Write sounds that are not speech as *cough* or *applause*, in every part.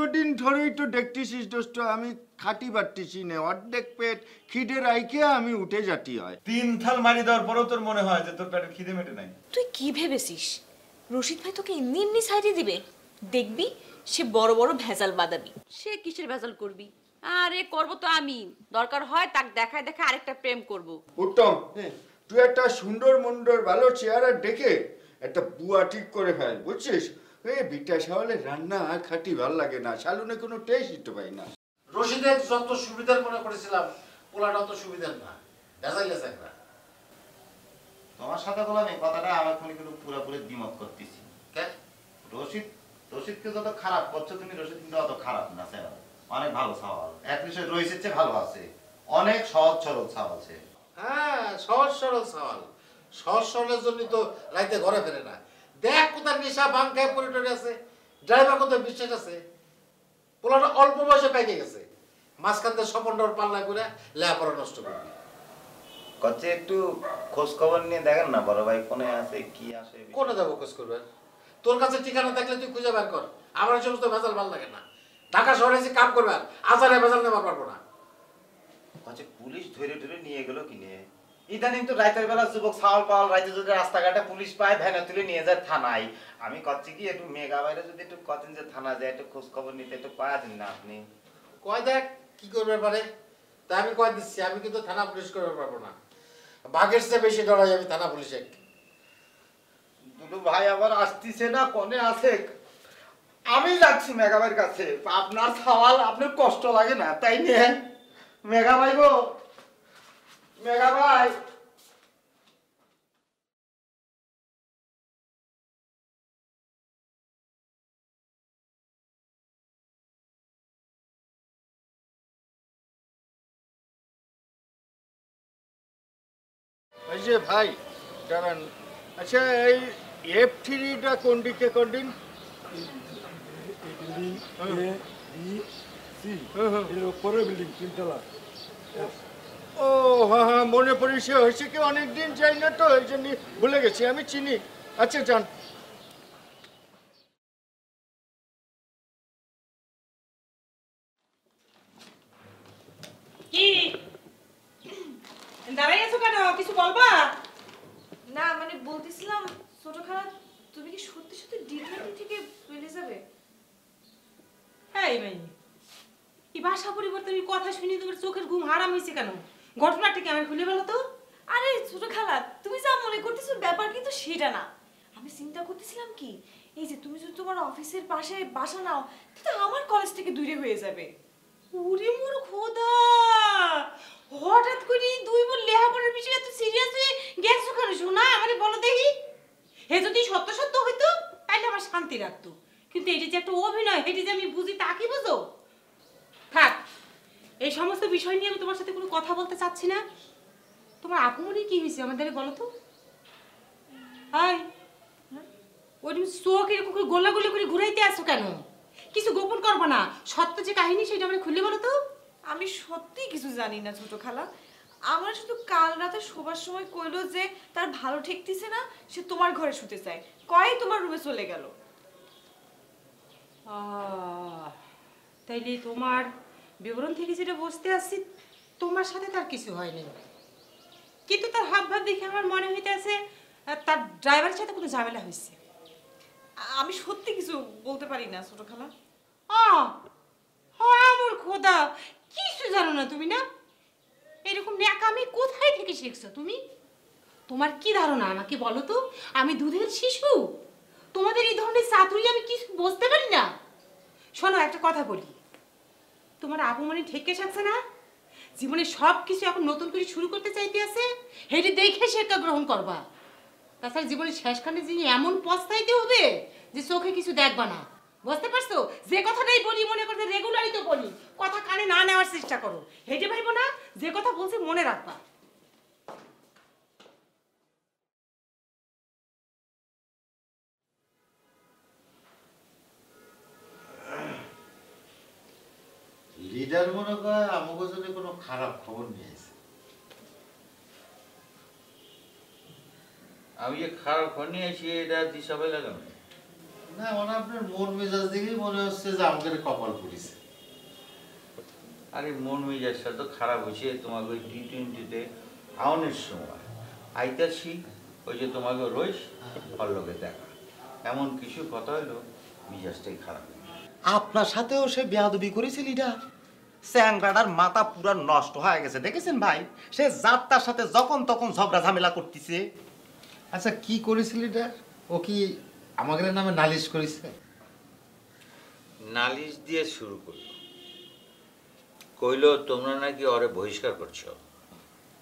দীর্ঘদিন ধরেই তো দেখতেছিস দোস্ত আমি খাটি পারতেছি না অর্ধেক পেট খিদে রাইকে আমি উঠে যাতি হয় তিন থাল মারি দেওয়ার পরও তোর মনে হয় যে তোর পেটের খিদে মেটে নাই তুই কি ভেবেছিস রশিদ ভাই তোকে এমনি এমনি সাইডে দিবে দেখবি সে বড় বড় ভেজাল বাদাবি সে কিসের ভেজাল করবি আরে করব তো আমি দরকার হয় তাক দেখায় দেখা আরেকটা প্রেম করব উত্তম হ্যাঁ। তুই একটা সুন্দর মুন্দর ভালো চেহারা দেখে একটা বুয়া ঠিক করে ফেল বুঝছিস এ বিটা সাওয়ালের রান্না খাটি ভাল লাগে না সালুনে কোনো টেস্ট পাই না রশিদের যত সুবিধার মনে করেছিলাম পোলাটা অত সুবিধার না দেখা গেছে তোমার সাথে বললাম এই কথাটা আমার খুনি কিন্তু পুরোপুরি দ্বিমত করতেছি রশিদ রশিদকে যত খারাপ করছো তুমি রশিদ কিন্তু অত খারাপ না স্যার অনেক ভালো সাওয়াল এক বিষয় রশিদ চেয়ে ভালো আছে অনেক সহজ সরল সাওয়াল সে হ্যাঁ সহজ সরল সাওয়াল সহজ সরলের জন্য তো রাইতে ঘরে ফেরে না দেখ কোথায় নেশা ভাঙ খায় পরিটরে আছে ড্রাইভার কোথায় বিশ্বাস আছে পোলাটা অল্প বয়সে পেকে গেছে মাঝখান থেকে পাল্লা করে লেখাপড়া নষ্ট করবি কচ্ছে একটু খোঁজ খবর নিয়ে দেখেন না বড় ভাই কোনে আছে কি আছে কোনে যাবো খোঁজ করবে তোর কাছে ঠিকানা থাকলে তুই খুঁজে বের কর আমার সমস্ত ভেজাল ভাল লাগে না ঢাকা শহরে এসে কাম আর আজারে ভেজাল নেওয়া পারবো না কচ্ছে পুলিশ ধরে ধরে নিয়ে গেল কিনে ইদানিং তো রাইতের বেলা যুবক ছাওয়াল পাওয়াল রাইতে যদি রাস্তাঘাটে পুলিশ পায় ভ্যানে তুলে নিয়ে যায় থানায় আমি কচ্ছি কি একটু মেগা বাইরে যদি একটু কদিন যে থানা যায় একটু খোঁজ খবর নিতে একটু পায়া দিন না আপনি কয় দেখ কি করবে পারে তা আমি কয় দিচ্ছি আমি কিন্তু থানা পুলিশ করতে পারবো না বাঘের চেয়ে বেশি ডরাই আমি থানা পুলিশে দুটো ভাই আবার আসতিছে না কনে আছে আমি যাচ্ছি মেঘাবাইয়ের কাছে আপনার খাওয়াল আপনার কষ্ট লাগে না তাই নিয়ে মেঘাবাই গো মেঘা ভাই কারণ আচ্ছা এই এফ থ্রিটা কোন দিকে কোন দিন সি এর উপরে বিল্ডিং তিনতলা ও হ্যাঁ মনে পড়েছে হয়েছে কি অনেকদিন যাই না তো এই জন্য ভুলে গেছি আমি চিনি আচ্ছা যান কিছু বলবা না মানে বলতেছিলাম ছোট খারাপ তুমি কি সত্যি সত্যি থেকে হ্যাঁ এই ভাই ভাষা কথা শুনি তোমার চোখের ঘুম হারাম হয়েছে কেন ঘটনাটা কি আমার খুলে বলো তো আরে ছোট খালা তুমি যা মনে করতেছো ব্যাপার কিন্তু সেটা না আমি চিন্তা করতেছিলাম কি এই যে তুমি যদি তোমার অফিসের পাশে বাসা নাও তো আমার কলেজ থেকে দূরে হয়ে যাবে ওরে মোর খোদা হঠাৎ করে দুই বোন লেহাপড়ার পিছনে এত সিরিয়াস হয়ে গেছো কেন শোনা মানে বলো দেখি হে যদি সত্য সত্য হইতো তাহলে আমার শান্তি রাখতো কিন্তু এটা যে একটা অভিনয় এটা যে আমি বুঝি তা কি বুঝো থাক এই সমস্ত বিষয় নিয়ে আমি তোমার সাথে কোনো কথা বলতে চাচ্ছি না তোমার আকুমনি কি হয়েছে আমাদের বলো তো ওই এরকম করে ঘুরাইতে কেন কিছু গোপন করবো না সত্য যে সেটা আমার বলো তো আমি কিছু জানি না আমার শুধু কাল রাতে শোবার সময় কইলো যে তার ভালো ঠেকতেছে না সে তোমার ঘরে শুতে চায় কয় তোমার রুমে চলে গেল তাইলে তোমার বিবরণ থেকে যেটা বুঝতে আসছি তোমার সাথে তার কিছু হয়নি কিন্তু তার হাব ভাব দেখে আমার মনে হইতে আছে তার ড্রাইভারের সাথে কোনো ঝামেলা হয়েছে আমি সত্যি কিছু বলতে পারি না ছোট খালা আমার খোদা কিছু জানো না তুমি না এরকম ন্যাকামি কোথায় থেকে শিখছো তুমি তোমার কি ধারণা আমাকে বলো তো আমি দুধের শিশু তোমাদের এই ধরনের চাতুরি আমি কিছু বুঝতে পারি না শোনো একটা কথা বলি তোমার আবুমনি ঠেকে সাকছে না জীবনে সব কিছু এখন নতুন করে শুরু করতে চাইতে আছে হেঁটে দেখে সেটা গ্রহণ করবা তাছাড়া জীবনের শেষখানে যে এমন পস্তাইতে হবে যে চোখে কিছু দেখবা না বুঝতে পারছো যে কথাটাই বলি মনে করতে রেগুলারই তো বলি কথা কানে না নেওয়ার চেষ্টা করো হেঁটে ভাইবো না যে কথা বলছি মনে রাখবা লিডার মনে করে আমাকে জন্য কোনো খারাপ খবর নিয়ে আসে আমি যে খারাপ খবর নিয়ে আসি এটা দিশাবে লাগাম না মানে আপনার মন মেজাজ দেখেই মনে হচ্ছে যে আমাদের কপাল পড়েছে আরে মন মেজাজটা তো খারাপ হয়েছে তোমাকে ওই টি টোয়েন্টিতে আউনের সময় আইতাসি ওই যে তোমাকে রইস অল্লকে দেখা এমন কিছু কথা হলো মেজাজটাই খারাপ আপনার সাথেও সে বেয়াদবি করেছে লিডার স্যাংরাটার মাথা পুরা নষ্ট হয়ে গেছে দেখেছেন ভাই সে যাত্রার সাথে যখন তখন ঝগড়া ঝামেলা করতেছে আচ্ছা কি করেছিল ও কি আমাদের নামে নালিশ করেছে নালিশ দিয়ে শুরু করল কইল তোমরা নাকি অরে বহিষ্কার করছো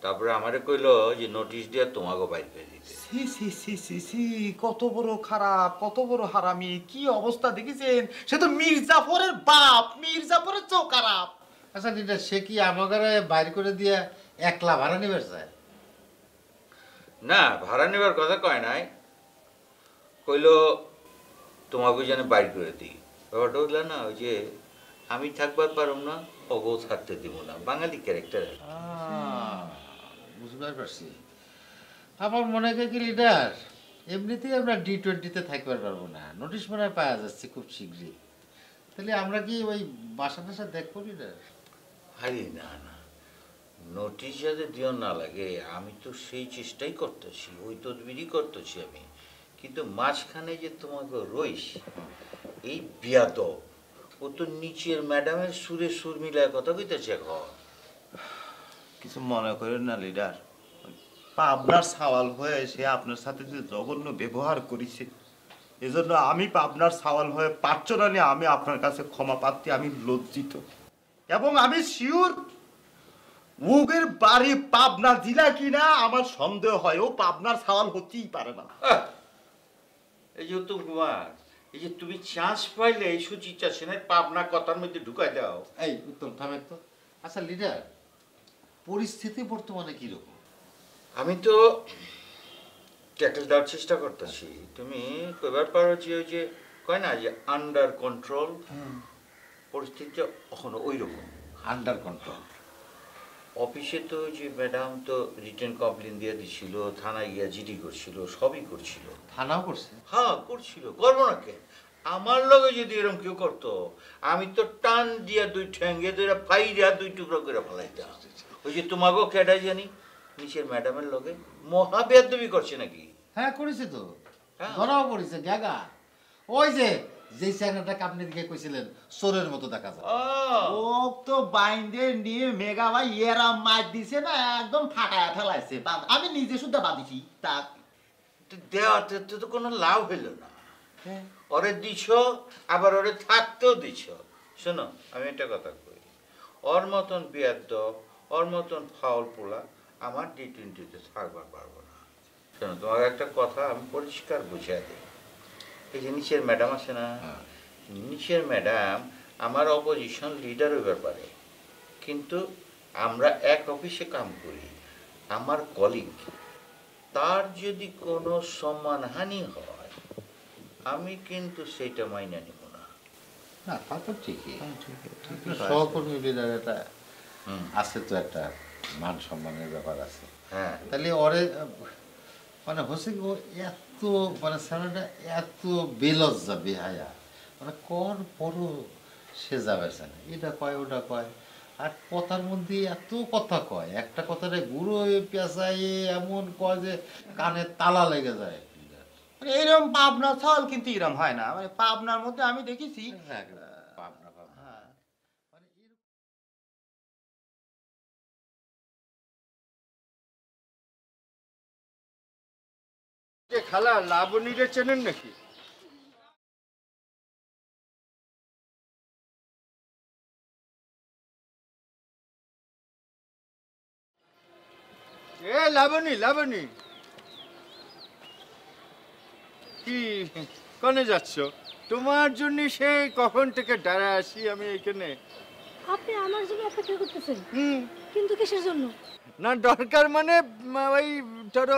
তারপরে আমারে কইল যে নোটিশ দিয়ে তোমাকে বাইর করে দিতে সি সি সি সি সি কত বড় খারাপ কত বড় হারামি কি অবস্থা দেখেছেন সে তো মির্জাফরের বাপ মির্জাফরের চোখ খারাপ আচ্ছা এটা সে কি আমাকে বাইর করে দিয়ে একলা ভাড়া নিবার চায় না ভাড়া নেবার কথা কয় নাই কইল তোমাকে যেন বাইর করে দিই ব্যাপারটা বুঝলাম না ওই যে আমি থাকবার পারম না অগো থাকতে দিব না বাঙালি ক্যারেক্টার বুঝবার পারছি আমার মনে হয় কি লিডার এমনিতেই আমরা ডি টোয়েন্টিতে থাকবার পারবো না নোটিশ মনে হয় পাওয়া যাচ্ছে খুব শীঘ্রই তাহলে আমরা কি ওই বাসা বাসা দেখবো লিডার আরে না না নোটিশ যাতে দিও না লাগে আমি তো সেই চেষ্টাই করতেছি ওই তদবিরই করতেছি আমি কিন্তু মাঝখানে যে তোমাকে রইস এই বিয়াত ও তো নিচের ম্যাডামের সুরে সুর মিলায় কথা কইতেছে এখন কিছু মনে করেন না লিডার পাবনার সাওয়াল হয়ে সে আপনার সাথে যে জঘন্য ব্যবহার করেছে এজন্য আমি পাবনার সাওয়াল হয়ে পারছো না নিয়ে আমি আপনার কাছে ক্ষমা পাচ্ছি আমি লজ্জিত এবং আমি শিওর ওগের বাড়ি পাবনা দিলা কিনা আমার সন্দেহ হয় ও পাবনার সাওয়াল হতেই পারে না এই যে তুমি কুমার এই যে তুমি চান্স পাইলে এই সুচিত্রা সেনের পাবনা কথার মধ্যে ঢুকাই দাও এই উত্তম থামে তো আচ্ছা লিডার পরিস্থিতি বর্তমানে কি রকম আমি তো ট্যাকেল দেওয়ার চেষ্টা করতেছি তুমি কবার পারো যে ওই যে কয় না যে আন্ডার কন্ট্রোল পরিস্থিতি এখনো ওই রকম আন্ডার কন্ট্রোল অফিসে তো যে ম্যাডাম তো রিটার্ন কমপ্লেন দিয়ে দিছিল থানায় গিয়া জিডি করছিল সবই করছিল থানাও করছে হ্যাঁ করছিল করবো না কে আমার লগে যদি এরকম কেউ করতো আমি তো টান দিয়া দুই ঠ্যাঙ্গে দুইটা ফাইরা দুই টুকরো করে ফেলাইতাম ওই যে তোমাকেও কেডাই জানি নিচের ম্যাডামের লগে মহা করছে নাকি হ্যাঁ করেছে তো হ্যাঁ। ধরাও পড়েছে জায়গা ওই যে যে চায়নাটাকে আপনি দিকে কইছিলেন চোরের মতো দেখা যায় ও তো বাইন্দে নিয়ে মেগা ভাই এরা মার দিছে না একদম ফাটায়া ফেলাইছে আমি নিজে শুদ্ধ বাঁধিছি তা দেওয়াতে তো তো কোনো লাভ হইল না হ্যাঁ। ওরে দিছ আবার ওরে থাকতেও দিছ শোনো আমি একটা কথা কই ওর মতন বিয়াদ্দ ওর মতন ফাউল পোলা আমার টি টোয়েন্টিতে থাকবার পারবো না শোনো তোমার একটা কথা আমি পরিষ্কার বুঝিয়ে দিই এই যে নিচের ম্যাডাম আছে না হ্যাঁ। নিচের ম্যাডাম আমার অপোজিশন লিডার হইবার পারে কিন্তু আমরা এক অফিসে কাম করি আমার কলিগ তার যদি কোনো সম্মানহানি হয় আমি কিন্তু সেটা মাইনে নিব না না তা তো ঠিকই সহকর্মী আছে তো একটা মান সম্মানের ব্যাপার আছে হ্যাঁ তাহলে ওরে মানে হচ্ছে কি এত মানে ছেলেটা এত বেলজ্জা বেহায়া মানে কর বড় সে যাবে না এটা কয় ওটা কয় আর কথার মধ্যে এত কথা কয় একটা কথাটা গুঁড়ো পেঁচায় এমন কয় যে কানে তালা লেগে যায় মানে পাবনা ছল কিন্তু এরম হয় না মানে পাবনার মধ্যে আমি দেখেছি হ্যাঁ, এ খালা লাবণীরে চেনেন নাকি এ লাবণী লাবণী কি কনে যাচ্ছ তোমার জন্য সেই কখন থেকে ডারা আসি আমি এখানে আপনি আমার জন্য অপেক্ষা করতেছেন হুম কিন্তু কিসের জন্য না দরকার মানে ওই ধরো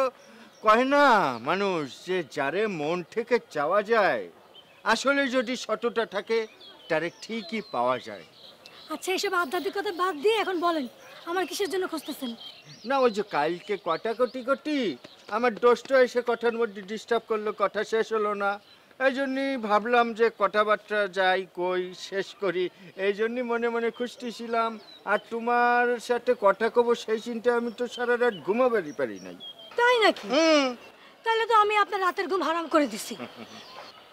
কহে না মানুষ যে যারে মন থেকে চাওয়া যায় আসলে যদি শতটা থাকে তারে ঠিকই পাওয়া যায় আচ্ছা এসব আধ্যাত্মিকতা বাদ দিয়ে এখন বলেন আমার কিসের জন্য খুঁজতেছেন না ওই যে কালকে কটা কটি আমার দোষটা এসে কথার মধ্যে ডিস্টার্ব করলো কথা শেষ হলো না এই জন্যই ভাবলাম যে কথাবার্তা যাই কই শেষ করি এই জন্যই মনে মনে খুশি ছিলাম আর তোমার সাথে কথা কব সেই চিন্তায় আমি তো সারা রাত ঘুমাবারই পারি নাই তাই নাকি তাহলে তো আমি আপনার রাতের ঘুম হারাম করে দিছি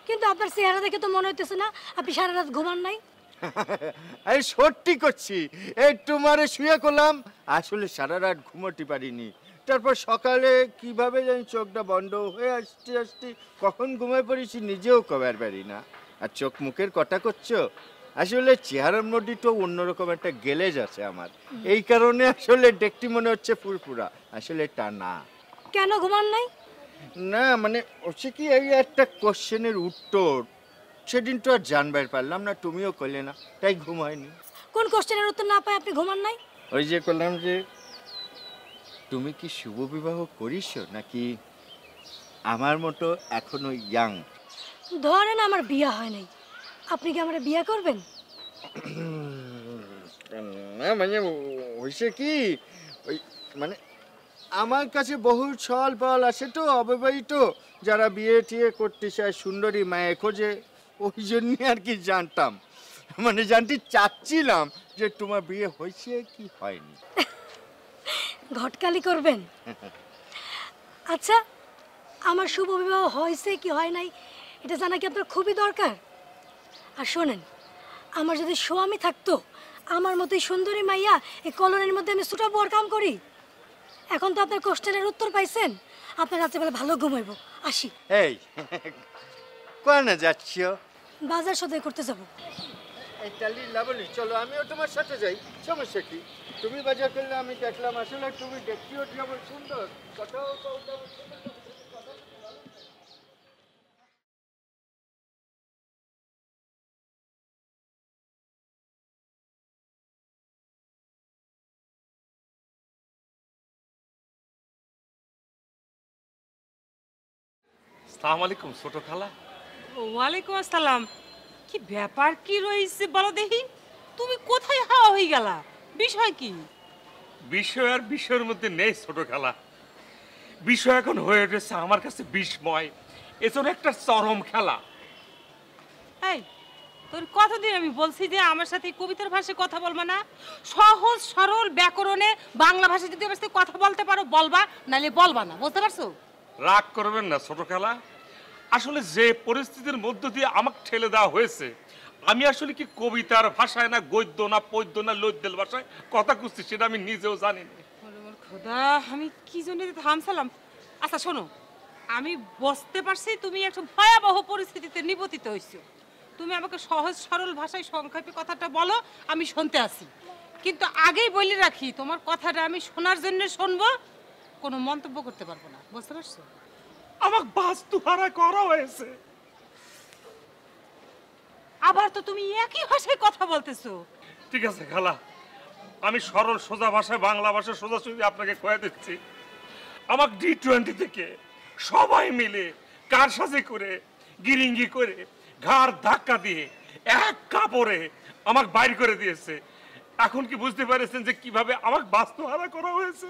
কিন্তু আপনার চেহারা দেখে তো মনে হইতেছে না আপনি সারা রাত ঘুমান নাই আরে *laughs* সত্যি করছি একটু মারে শুয়ে করলাম আসলে সারা রাত ঘুমাতে পারিনি তারপর সকালে কিভাবে জানি চোখটা বন্ধ হয়ে আসতে আসতে কখন ঘুমায় পড়েছি নিজেও কবার পারি না আর চোখ মুখের কথা করছো আসলে চেহারার মধ্যে তো অন্যরকম একটা গেলেজ আছে আমার এই কারণে আসলে দেখতে মনে হচ্ছে ফুরফুরা আসলে তা না কেন ঘুমান নাই না মানে হচ্ছে কি এই একটা কোশ্চেনের উত্তর সেদিন তো আর জানবার পারলাম না তুমিও করলে না তাই ঘুম হয়নি কোন কোশ্চেনের উত্তর না পাই আপনি ঘুমান নাই ওই যে করলাম যে তুমি কি শুভ বিবাহ করিস নাকি আমার মতো এখনো ইয়াং ধরেন আমার বিয়ে হয় নাই আপনি কি আমার বিয়ে করবেন না মানে হয়েছে কি ওই মানে আমার কাছে বহু ছল পল আছে তো অবিবাহিত যারা বিয়ে টিয়ে করতে চায় সুন্দরী মায়ে খোঁজে ওই জন্যে আর কি জানতাম মানে জানতে চাচ্ছিলাম যে তোমার বিয়ে হয়েছে কি হয়নি ঘটকালি করবেন আচ্ছা আমার শুভ বিবাহ হয়েছে কি হয় নাই এটা জানা কি আপনার খুবই দরকার আর শোনেন আমার যদি স্বামী থাকতো আমার মতোই সুন্দরী মাইয়া এই কলোনির মধ্যে আমি ছুটাবো আর কাম করি এখন তো আপনার কোশ্চেনের উত্তর পাইছেন আপনার রাত্রেবেলা ভালো ঘুমাইব আসি এই না যাচ্ছিও বাজার সদাই করতে যাব এটা লীলা বলি চলো আমিও তোমার সাথে যাই সমস্যা কি তুমি বাজার করলে আমি দেখলাম আসলে তুমি দেখতেও যেমন সুন্দর কথাও তেমন সালাম আলাইকুম ছোট খালা ওয়ালাইকুম আসসালাম কি ব্যাপার কি রইছে বলো দেখি তুমি কোথায় হাওয়া হয়ে গেলা বিষয় কি বিষয় আর বিষয়ের মধ্যে নেই ছোট খেলা বিষয় এখন হয়ে উঠেছে আমার কাছে বিস্ময় এছাড়া একটা চরম খেলা এই তোর কতদিন আমি বলছি যে আমার সাথে কবিতার ভাষায় কথা বলবা না সহজ সরল ব্যাকরণে বাংলা ভাষায় যদি আমার সাথে কথা বলতে পারো বলবা নাহলে বলবা না বুঝতে পারছো রাগ করবেন না ছোট খেলা আসলে যে পরিস্থিতির মধ্য দিয়ে আমাকে ঠেলে দেওয়া হয়েছে আমি আসলে কি কবিতার ভাষায় না গদ্য না পদ্য না লদ্যেল ভাষায় কথা খুঁজছি সেটা আমি নিজেও জানি খোদা আমি কি জন্য থামছিলাম আচ্ছা শোনো আমি বসতে পারছি তুমি একটা ভয়াবহ পরিস্থিতিতে নিবতিত হয়েছো তুমি আমাকে সহজ সরল ভাষায় সংক্ষেপে কথাটা বলো আমি শুনতে আসি কিন্তু আগেই বলে রাখি তোমার কথাটা আমি শোনার জন্য শুনবো কোনো মন্তব্য করতে পারবো না বুঝতে পারছো আমাক বাস্তু হারা করা হয়েছে আবার তো তুমি একই ভাষায় কথা বলতেছো ঠিক আছে খালা আমি সরল সোজা ভাষায় বাংলা ভাষায় সোজা সুজি আপনাকে কয়ে দিচ্ছি আমার ডি টোয়েন্টি থেকে সবাই মিলে কারসাজি করে গিরিঙ্গি করে ঘাড় ধাক্কা দিয়ে এক কাপড়ে আমাকে বাইর করে দিয়েছে এখন কি বুঝতে পেরেছেন যে কিভাবে আমাকে বাস্তু হারা করা হয়েছে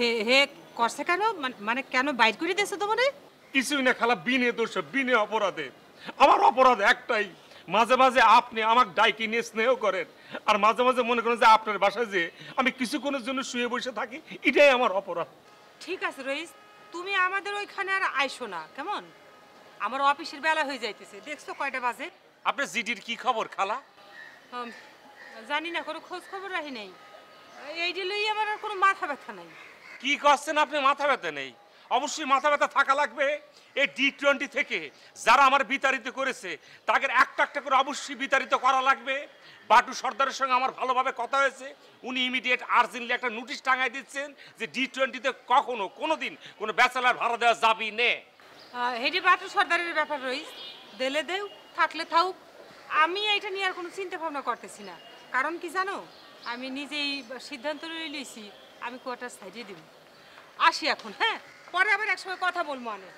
হে করছে কেন মানে, মানে কেন বাইট করে দিয়েছে তোমারে কিছুই না খালা বিনে দোষ বিনে অপরাধে আমার অপরাধ একটাই মাঝে মাঝে আপনি আমার ডাইকি নিয়ে স্নেহ করেন আর মাঝে মাঝে মনে করেন যে আপনার বাসায় যে আমি কিছুক্ষণের জন্য শুয়ে বসে থাকি এটাই আমার অপরাধ ঠিক আছে রইস তুমি আমাদের ওইখানে আর আইসো না কেমন আমার অফিসের বেলা হয়ে যাইতেছে দেখছো কয়টা বাজে আপনার জিডির কি খবর খালা জানি না কোনো খোঁজ খবর রাহি নাই এইটি লই আমার আর কোনো মাথা ব্যথা নাই কি করছেন আপনি মাথা ব্যথা নেই অবশ্যই মাথা ব্যথা থাকা লাগবে এই ডি টোয়েন্টি থেকে যারা আমার বিতাড়িত করেছে তাদের একটা একটা করে অবশ্যই বিতাড়িত করা লাগবে বাটু সর্দারের সঙ্গে আমার ভালোভাবে কথা হয়েছে উনি ইমিডিয়েট আর্জেন্টলি একটা নোটিশ টাঙায় দিচ্ছেন যে ডি টোয়েন্টিতে কখনো কোনো দিন কোনো ব্যাচেলার ভাড়া দেওয়া যাবি নে হেডি বাটু সর্দারের ব্যাপার রইস দেলে দেও থাকলে থাকুক আমি এটা নিয়ে আর কোনো চিন্তা ভাবনা করতেছি না কারণ কি জানো আমি নিজেই সিদ্ধান্ত লইছি আমি কোয়ার্টার সাইডে দিব আসি এখন হ্যাঁ পরে আবার একসময় কথা বলবো অনেক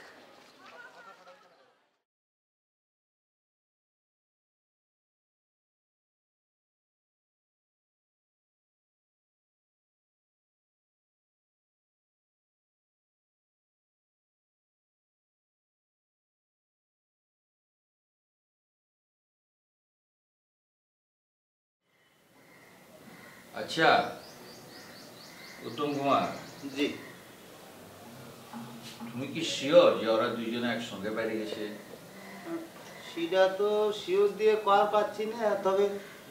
আচ্ছা উত্তম কুমার জি তুমি কি শিওর যে ওরা দুইজনে একসঙ্গে বাইরে গেছে সেটা তো শিওর দিয়ে কর পাচ্ছি না তবে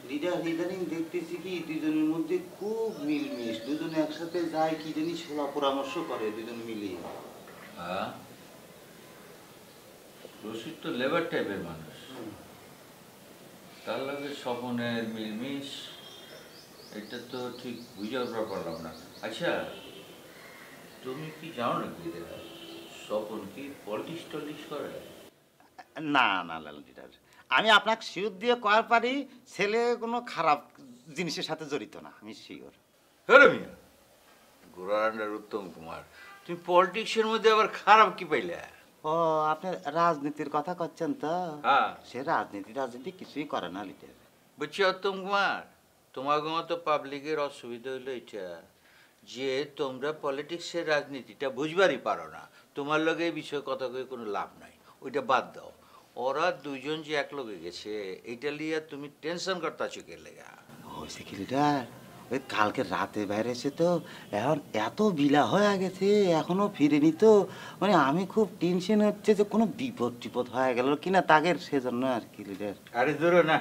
লিডার ইদানিং দেখতেছি কি দুজনের মধ্যে খুব মিলমিশ দুজনে একসাথে যায় কি জানি সোলা পরামর্শ করে দুজন মিলে হ্যাঁ রশিদ তো লেবার টাইপের মানুষ তার লাগে স্বপনের মিলমিশ এটা তো ঠিক বুঝে উঠতে পারলাম না আচ্ছা তুমি কি জানো নাকি স্বপন কি পলিটিক্স টলিক্স করে না না লাল দিদার আমি আপনাকে শিওর দিয়ে কয়ার পারি ছেলে কোনো খারাপ জিনিসের সাথে জড়িত না আমি শিওর হ্যালো মিয়া গোরান্ডার উত্তম কুমার তুমি পলিটিক্সের মধ্যে আবার খারাপ কি পাইলে ও আপনি রাজনীতির কথা করছেন তো হ্যাঁ। সে রাজনীতি রাজনীতি কিছুই করে না লিটার বুঝছি উত্তম কুমার তোমাগো তো পাবলিকের অসুবিধা হলো এটা যে তোমরা পলিটিক্সের রাজনীতিটা বুঝবারই পারো না তোমার লগে এই বিষয়ে কথা কয়ে কোনো লাভ নাই ওইটা বাদ দাও ওরা দুইজন যে এক লগে গেছে এইটা লিয়া তুমি টেনশন করতেছো কে ওই কালকে রাতে বাইরেছে তো এখন এত বিলা হয়ে গেছে এখনো ফিরেনি তো মানে আমি খুব টেনশন হচ্ছে যে কোনো বিপদ টিপদ হয়ে গেল কিনা তাকে সেজন্য আর কি লিডার আরে ধরো না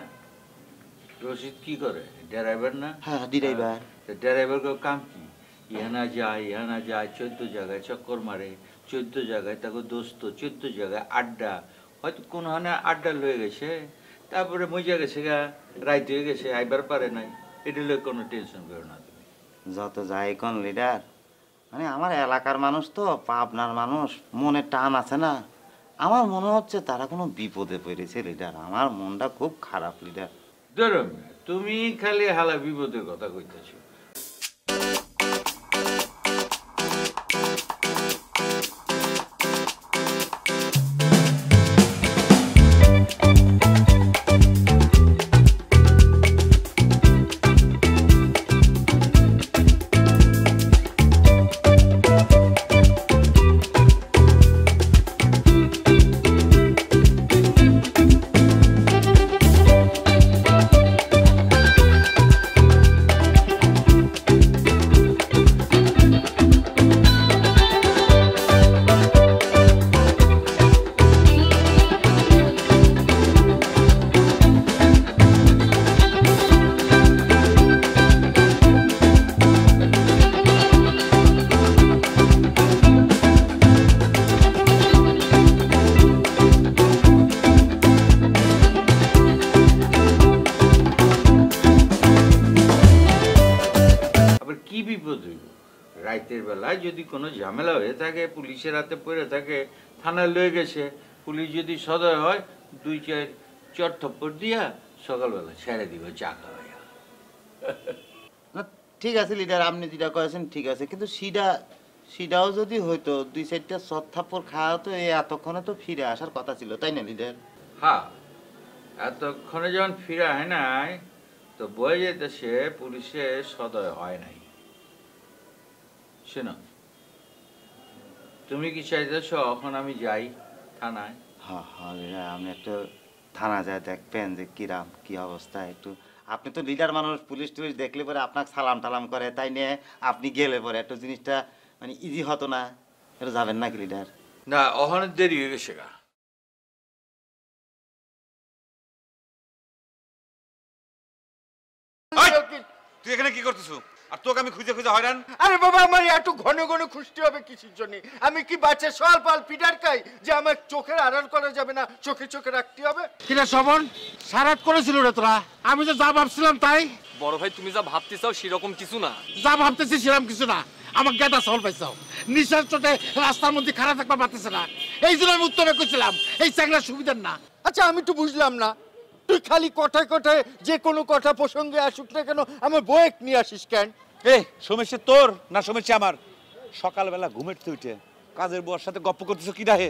রশিদ কি করে ড্রাইভার না হ্যাঁ, হ্যাঁ ড্রাইভার ড্রাইভারকে কাম কি ইহানা যায় ইহানা যায় চোদ্দ জায়গায় চক্কর মারে চোদ্দ জায়গায় তাকে দোস্ত চোদ্দ জায়গায় আড্ডা হয়তো কোনো হানে আড্ডা লয়ে গেছে তারপরে মজা গেছে গা রাইত হয়ে গেছে আইবার পারে নাই এটা লয়ে কোনো টেনশন করো না তুমি যত যায় কোন লিডার মানে আমার এলাকার মানুষ তো পাবনার মানুষ মনে টান আছে না আমার মনে হচ্ছে তারা কোনো বিপদে পড়েছে লিডার আমার মনটা খুব খারাপ লিডার ধরো তুমি খালি হালা বিপদের কথা কইতেছো রাইতের বেলায় যদি কোনো ঝামেলা হয়ে থাকে পুলিশের হাতে পড়ে থাকে থানায় লয়ে গেছে পুলিশ যদি সদয় হয় দুই চার চট থপ্পর দিয়া সকালবেলা ছেড়ে দিব চা খাওয়াইয়া না ঠিক আছে লিডার আপনি যেটা করেছেন ঠিক আছে কিন্তু সিডা সিডাও যদি হইতো দুই চারটা চট থাপ্পর খাওয়া হতো এই এতক্ষণে তো ফিরে আসার কথা ছিল তাই না লিডার হ্যাঁ এতক্ষণে যখন ফিরে হয় নাই তো বয়ে যেতেছে পুলিশে সদয় হয় নাই না তুমি কি চাইতেছ এখন আমি যাই থানায় হ্যাঁ, হ্যাঁ, হ্যাঁ, আমি একটু থানা যায় দেখবেন যে কিরাম কি অবস্থা একটু আপনি তো লিডার মানুষ পুলিশ টুলিশ দেখলে পরে আপনাকে সালাম টালাম করে তাই নিয়ে আপনি গেলে পরে জিনিসটা মানে ইজি হতো না এটা যাবেন নাকি লিডার না অহনের দেরি হয়ে গেছে গা তুই এখানে কি করতেছো আর তোকে আমি খুঁজে খুঁজে হয়রান আরে বাবা আমার একটু ঘন ঘন খুঁজতে হবে কিছুর জন্য আমি কি বাচ্চা সল পাল পিটার খাই যে আমার চোখের আড়াল করা যাবে না চোখে চোখে রাখতে হবে কিনা সারাত করেছিল রে তোরা আমি যা ভাবছিলাম তাই বড় ভাই তুমি যা সেরকম কিছু না যা ভাবতেছি সেরকম কিছু না আমার গেদা সল পাইছাও চোটে রাস্তার মধ্যে খারাপ থাকবার পারতেছে না এই জন্য আমি উত্তরে করছিলাম এই চাকরা সুবিধার না আচ্ছা আমি একটু বুঝলাম না তুই খালি কথায় কথায় যে কোনো কথা প্রসঙ্গে আসুক না কেন আমার বয়েক নিয়ে আসিস কেন এ সোমেশে তোর না সোমেশে আমার সকালবেলা ঘুমের তুই উঠে কাজের বউয়ার সাথে গপ্প করতেছো কি হে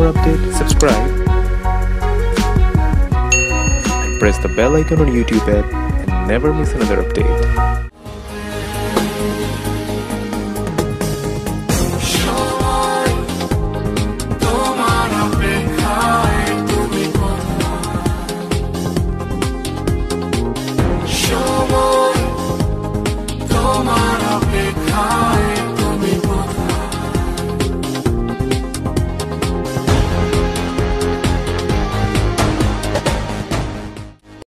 more update, subscribe and press the bell icon on YouTube app and never miss another update.